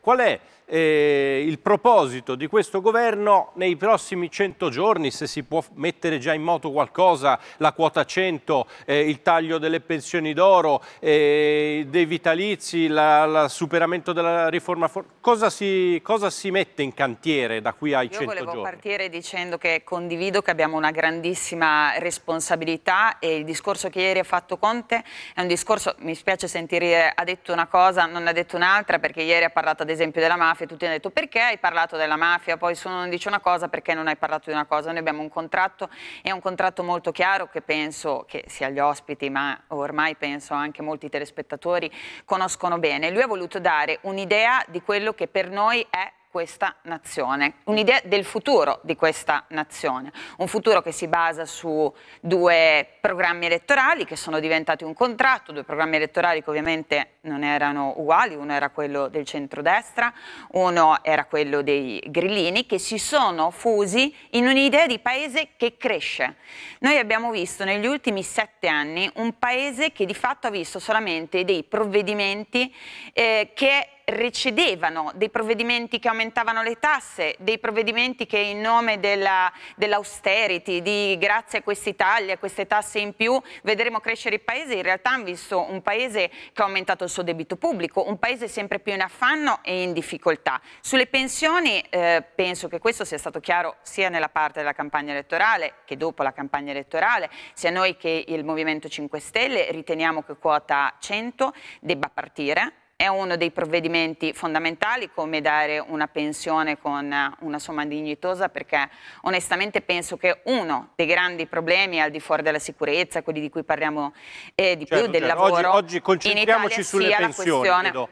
Qual è eh, il proposito di questo governo nei prossimi 100 giorni, se si può mettere già in moto qualcosa, la quota 100, eh, il taglio delle pensioni d'oro, eh, dei vitalizi, il superamento della riforma? Cosa si, cosa si, mette in cantiere da qui ai 100 giorni? Io volevo partire dicendo che condivido che abbiamo una grandissima responsabilità e il discorso che ieri ha fatto Conte è un discorso, mi spiace sentire, ha detto una cosa, non ha detto un'altra perché ieri ha parlato ad esempio della mafia, tutti hanno detto perché hai parlato della mafia, poi se uno non dice una cosa perché non hai parlato di una cosa. Noi abbiamo un contratto, è un contratto molto chiaro che penso che sia gli ospiti, ma ormai penso anche molti telespettatori conoscono bene. Lui ha voluto dare un'idea di quello che per noi è questa nazione, un'idea del futuro di questa nazione, un futuro che si basa su due programmi elettorali che sono diventati un contratto, due programmi elettorali che ovviamente non erano uguali, uno era quello del centrodestra, uno era quello dei grillini, che si sono fusi in un'idea di paese che cresce. Noi abbiamo visto negli ultimi sette anni un paese che di fatto ha visto solamente dei provvedimenti eh, che recedevano, dei provvedimenti che aumentavano le tasse, dei provvedimenti che in nome dell'austerity, dell di grazie a questi tagli, a queste tasse in più, vedremo crescere il Paese, in realtà hanno visto un Paese che ha aumentato il suo debito pubblico, un Paese sempre più in affanno e in difficoltà. Sulle pensioni eh, penso che questo sia stato chiaro sia nella parte della campagna elettorale che dopo la campagna elettorale, sia noi che il Movimento 5 Stelle riteniamo che quota 100 debba partire è uno dei provvedimenti fondamentali come dare una pensione con eh, una somma dignitosa perché onestamente penso che uno dei grandi problemi al di fuori della sicurezza, quelli di cui parliamo eh, di certo, più, del certo. lavoro, oggi, oggi concentriamoci sulle pensioni. Chiedo,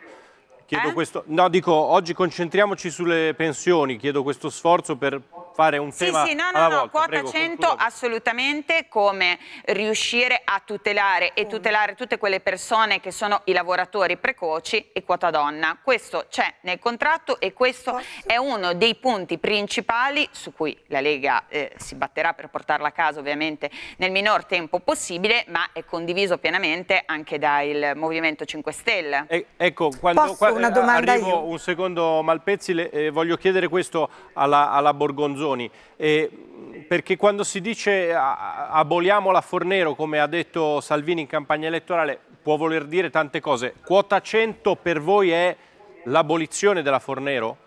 chiedo eh? questo, no, dico, oggi concentriamoci sulle pensioni, chiedo questo sforzo per fare un sì, tema sì, no, no, no, volta. quota Prego, 100 concludo. assolutamente come riuscire a tutelare e tutelare tutte quelle persone che sono i lavoratori precoci e quota donna. Questo c'è nel contratto e questo è uno dei punti principali su cui la Lega eh, si batterà per portarla a casa ovviamente nel minor tempo possibile, ma è condiviso pienamente anche dal Movimento 5 Stelle. E, ecco, quando, Posso, qua, una eh, domanda arrivo io? un secondo Malpezzi, le, eh, voglio chiedere questo alla, alla Borgonzoni Manzoni, eh, perché quando si dice aboliamo la Fornero, come ha detto Salvini in campagna elettorale, può voler dire tante cose. Quota 100 per voi è l'abolizione della Fornero?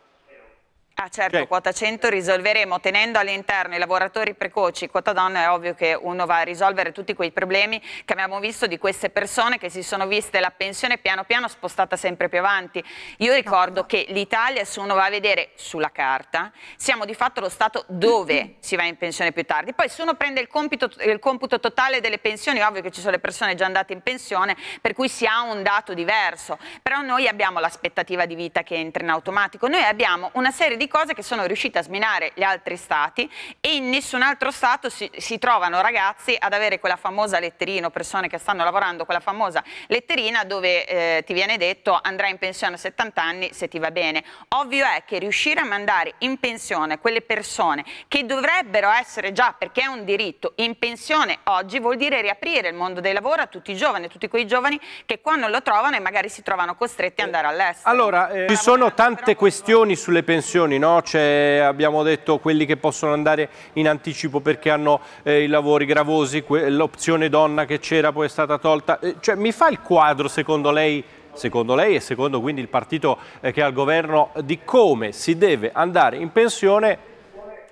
Ah certo, okay. Cioè quota 100 risolveremo tenendo all'interno i lavoratori precoci, quota donna è ovvio che uno va a risolvere tutti quei problemi che abbiamo visto di queste persone che si sono viste la pensione piano piano spostata sempre più avanti. Io ricordo no. che l'Italia, se uno va a vedere sulla carta, siamo di fatto lo Stato dove si va in pensione più tardi. Poi se uno prende il, compito, il computo totale delle pensioni, ovvio che ci sono le persone già andate in pensione, per cui si ha un dato diverso, però noi abbiamo l'aspettativa di vita che entra in automatico, noi abbiamo una serie di di cose che sono riuscite a sminare gli altri stati e in nessun altro stato si, si trovano ragazzi ad avere quella famosa letterina o persone che stanno lavorando quella famosa letterina dove eh, ti viene detto andrai in pensione a 70 anni se ti va bene. Ovvio è che riuscire a mandare in pensione quelle persone che dovrebbero essere già, perché è un diritto, in pensione oggi vuol dire riaprire il mondo del lavoro a tutti i giovani, a tutti quei giovani che qua non lo trovano e magari si trovano costretti ad andare all'estero. Allora, eh, ci sono tante questioni sulle pensioni giorni, no? abbiamo detto quelli che possono andare in anticipo perché hanno eh, i lavori gravosi, l'opzione donna che c'era poi è stata tolta, eh, cioè, mi fa il quadro secondo lei secondo lei e secondo quindi il partito eh, che è al governo, di come si deve andare in pensione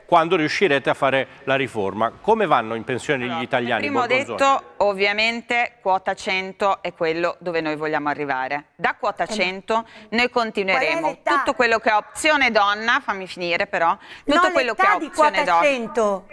quando riuscirete a fare la riforma. Come vanno in pensione allora, gli italiani? Prima ho detto, ovviamente, quota 100 è quello dove noi vogliamo arrivare. Da quota 100 noi continueremo. Tutto quello che è opzione donna, fammi finire però, tutto no, quello che è opzione donna. 100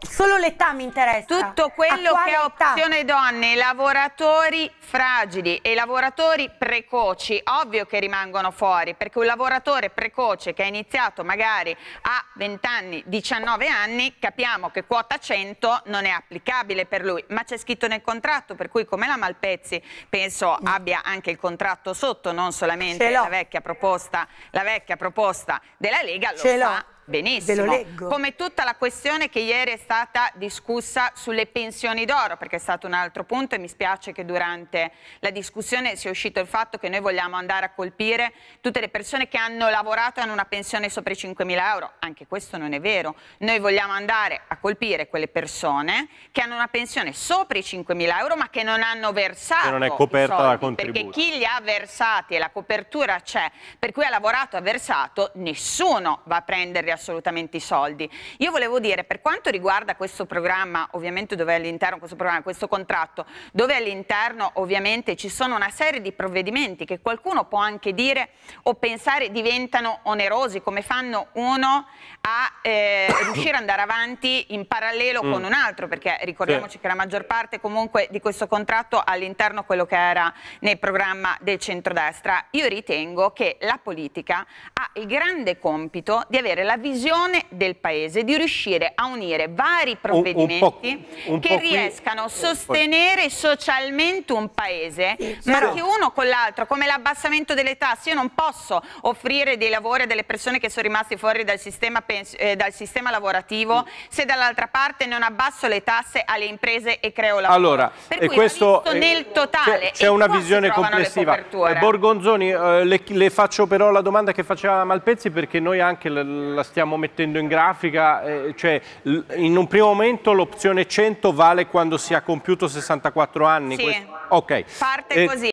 solo l'età mi interessa. Tutto quello che è opzione età? donne, lavoratori fragili e lavoratori precoci, ovvio che rimangono fuori, perché un lavoratore precoce che ha iniziato magari a 20 anni, 19 anni, capiamo che quota 100 non è applicabile per lui, ma c'è scritto nel contratto, per cui come la Malpezzi penso mm. abbia anche il contratto sotto, non solamente la vecchia proposta, la vecchia proposta della Lega, lo fa benissimo. Come tutta la questione che ieri è stata discussa sulle pensioni d'oro, perché è stato un altro punto e mi spiace che durante la discussione sia uscito il fatto che noi vogliamo andare a colpire tutte le persone che hanno lavorato e hanno una pensione sopra i 5.000 euro. Anche questo non è vero. Noi vogliamo andare a colpire quelle persone che hanno una pensione sopra i 5.000 euro ma che non hanno versato che non è coperta da contributi. Perché chi li ha versati e la copertura c'è, per cui ha lavorato e ha versato, nessuno va a prenderli a assolutamente i soldi. Io volevo dire, per quanto riguarda questo programma, ovviamente dove è all'interno questo programma, questo contratto, dove all'interno ovviamente ci sono una serie di provvedimenti che qualcuno può anche dire o pensare diventano onerosi, come fanno uno a eh, riuscire ad andare avanti in parallelo mm. con un altro, perché ricordiamoci sì. che la maggior parte comunque di questo contratto all'interno quello che era nel programma del centrodestra. Io ritengo che la politica ha il grande compito di avere la visione visione del Paese di riuscire a unire vari provvedimenti un, un un che riescano a eh, sostenere socialmente un Paese, sì, ma no. che uno con l'altro, come l'abbassamento delle tasse, io non posso offrire dei lavori a delle persone che sono rimaste fuori dal sistema, eh, dal sistema lavorativo mm. se dall'altra parte non abbasso le tasse alle imprese e creo lavoro. Allora, per cui questo è, nel totale c'è una visione complessiva. Borgonzoni, eh, le, le faccio però la domanda che faceva Malpezzi perché noi anche la, la stiamo stiamo mettendo in grafica, eh, cioè in un primo momento l'opzione 100 vale quando si ha compiuto 64 anni? Sì, questo? Okay. parte eh, così.